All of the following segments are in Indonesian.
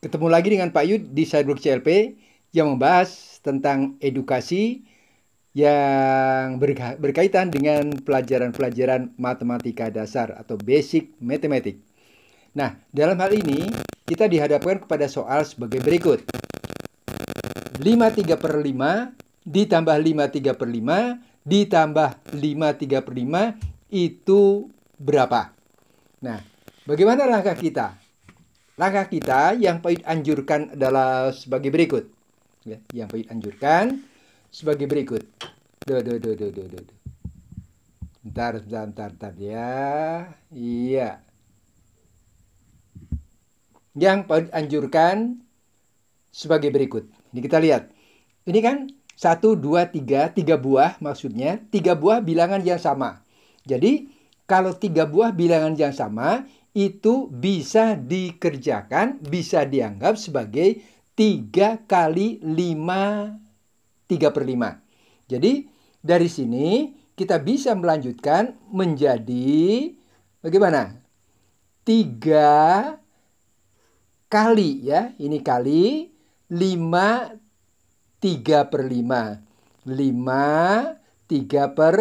Ketemu lagi dengan Pak Yud di Cyborg CLP yang membahas tentang edukasi yang berkaitan dengan pelajaran-pelajaran matematika dasar atau basic matematik. Nah, dalam hal ini kita dihadapkan kepada soal sebagai berikut. 53 per 5 ditambah 53 per 5 ditambah 53 per 5 itu berapa? Nah, bagaimana langkah kita? Langkah kita yang Pahit anjurkan adalah sebagai berikut. Ya, yang Pahit anjurkan sebagai berikut. Duh, duh, duh, duh, duh, duh. Bentar, bentar, bentar, bentar ya. Iya. Yang Pahit anjurkan sebagai berikut. Ini kita lihat. Ini kan satu, dua, tiga, tiga buah maksudnya. Tiga buah bilangan yang sama. Jadi, kalau tiga buah bilangan yang sama, itu bisa dikerjakan, bisa dianggap sebagai 3 kali 5, 3 per 5. Jadi dari sini kita bisa melanjutkan menjadi bagaimana? 3 kali ya, ini kali 5 3 per 5. 5 3 per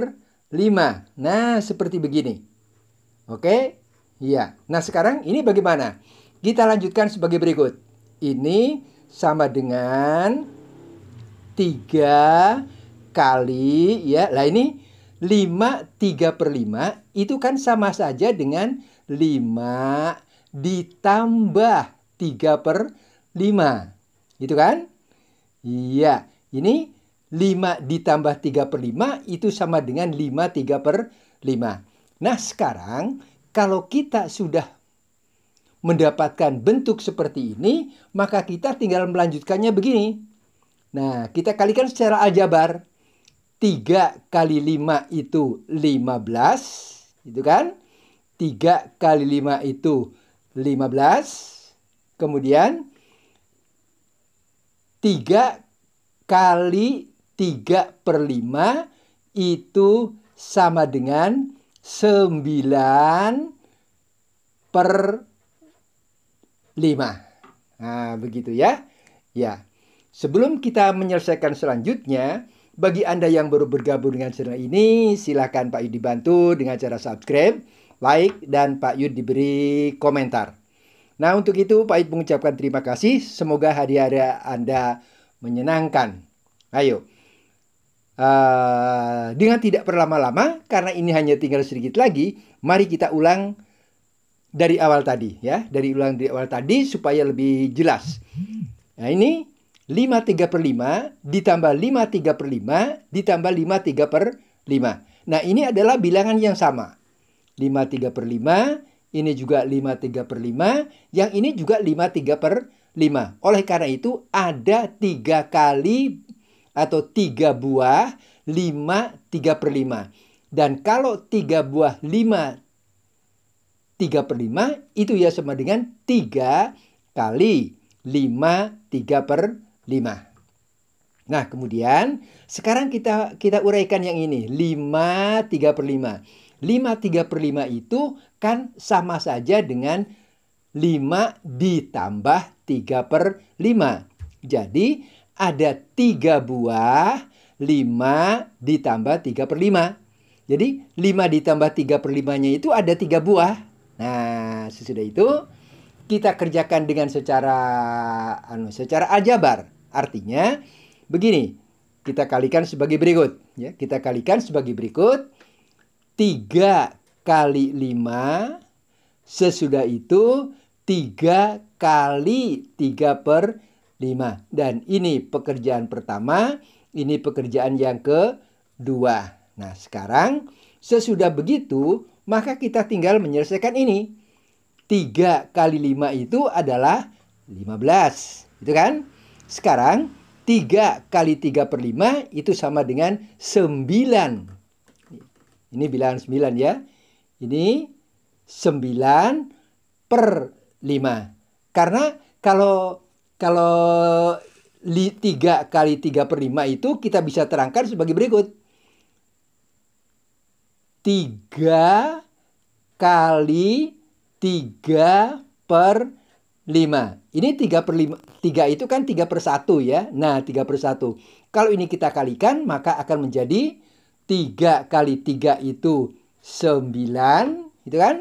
5. Nah, seperti begini. Oke, okay? Iya. Nah, sekarang ini bagaimana? Kita lanjutkan sebagai berikut. Ini sama dengan 3 kali ya. Lah ini 5 3 per 5 itu kan sama saja dengan 5 ditambah 3 per 5. Gitu kan? Iya. Ini 5 ditambah 3 per 5 itu sama dengan 5 3 per 5. Nah sekarang kalau kita sudah mendapatkan bentuk seperti ini, maka kita tinggal melanjutkannya begini. Nah, kita kalikan secara aljabar. 3 kali 5 itu 15, gitu kan? 3 kali 5 itu 15. Kemudian 3 kali 3 per 5 itu sama dengan 15. 9 per 5. Nah, begitu ya. Ya. Sebelum kita menyelesaikan selanjutnya, bagi Anda yang baru bergabung dengan channel ini, silakan Pak Yud dibantu dengan cara subscribe, like, dan Pak Yud diberi komentar. Nah, untuk itu Pak Yud mengucapkan terima kasih. Semoga hari-hari Anda menyenangkan. Ayo, Uh, dengan tidak berlama-lama, karena ini hanya tinggal sedikit lagi, mari kita ulang dari awal tadi ya, dari ulang dari awal tadi supaya lebih jelas. Nah ini 5 3 per 5 ditambah 5 3 per 5 ditambah 5 3 per 5. Nah ini adalah bilangan yang sama. 5 3 per 5, ini juga 5 3 per 5, yang ini juga 5 3 per 5. Oleh karena itu ada tiga kali atau 3 buah 5 3 per 5. Dan kalau 3 buah 5 3 per 5 itu ya sama dengan 3 kali 5 3 per 5. Nah kemudian sekarang kita kita uraikan yang ini 5 3 per 5. 5 3 per 5 itu kan sama saja dengan 5 ditambah 3 per 5. Jadi ada 3 buah 5 ditambah 3 per 5. Jadi 5 ditambah 3 per 5-nya itu ada 3 buah. Nah, sesudah itu kita kerjakan dengan secara anu secara aljabar. Artinya begini, kita kalikan sebagai berikut ya. Kita kalikan sebagai berikut 3 kali 5 sesudah itu 3 kali 3 per 5. Dan ini pekerjaan pertama, ini pekerjaan yang kedua. Nah sekarang sesudah begitu maka kita tinggal menyelesaikan ini. 3 kali 5 itu adalah 15. Itu kan? Sekarang 3 kali 3 per 5 itu sama dengan 9. Ini bilangan 9 ya. Ini 9 per 5. Karena kalau kalau 3 kali 3 per 5 itu kita bisa terangkan sebagai berikut. 3 kali 3 per 5. Ini 3 per 5. 3 itu kan 3 per 1 ya. Nah, 3 per 1. Kalau ini kita kalikan, maka akan menjadi 3 kali 3 itu 9. Gitu kan? Itu kan?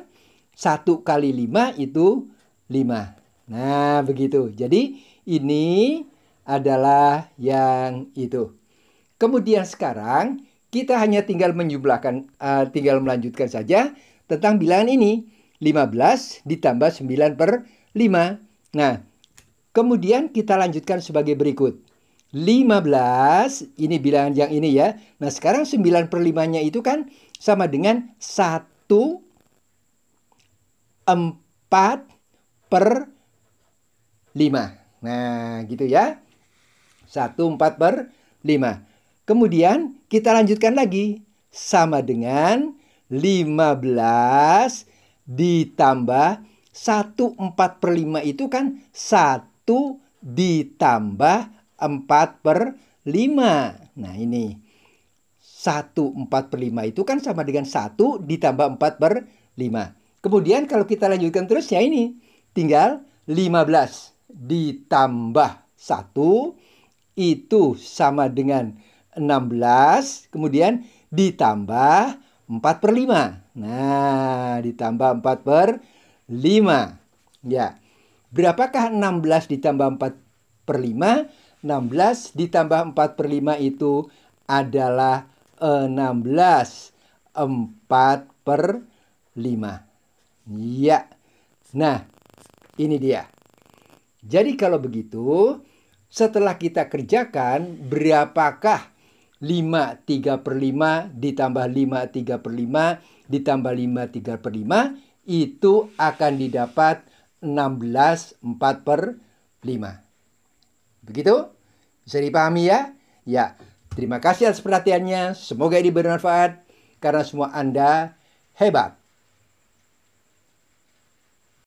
1 kali 5 itu 5. Nah, begitu. Jadi ini adalah yang itu. Kemudian sekarang kita hanya tinggal menjumlahkan uh, eh, tinggal melanjutkan saja tentang bilangan ini. 15 ditambah 9 per 5. Nah, kemudian kita lanjutkan sebagai berikut. 15, ini bilangan yang ini ya. Nah, sekarang 9 per 5-nya itu kan sama dengan 1, 4 per 5. 5. Nah, gitu ya. 1 4 per 5. Kemudian kita lanjutkan lagi sama dengan 15 ditambah 1 4 per 5 itu kan 1 ditambah 4 per 5. Nah ini 1 4 per 5 itu kan sama dengan 1 ditambah 4 per 5. Kemudian kalau kita lanjutkan terus ya ini tinggal 15 ditambah 1 itu sama dengan 16. Kemudian ditambah 4 per 5. Nah, ditambah 4 per 5. Ya. Berapakah 16 ditambah 4 per 5? 16 ditambah 4 per 5 itu adalah 16. Eh, 4 per 5. Ya. Nah, ini dia. Jadi kalau begitu, setelah kita kerjakan, berapakah 5 3 per 5 ditambah 5 3 per 5 ditambah 5 3 per 5 itu akan didapat 16 4 per 5. Begitu? Bisa dipahami ya? Ya. Terima kasih atas perhatiannya. Semoga ini bermanfaat karena semua Anda hebat.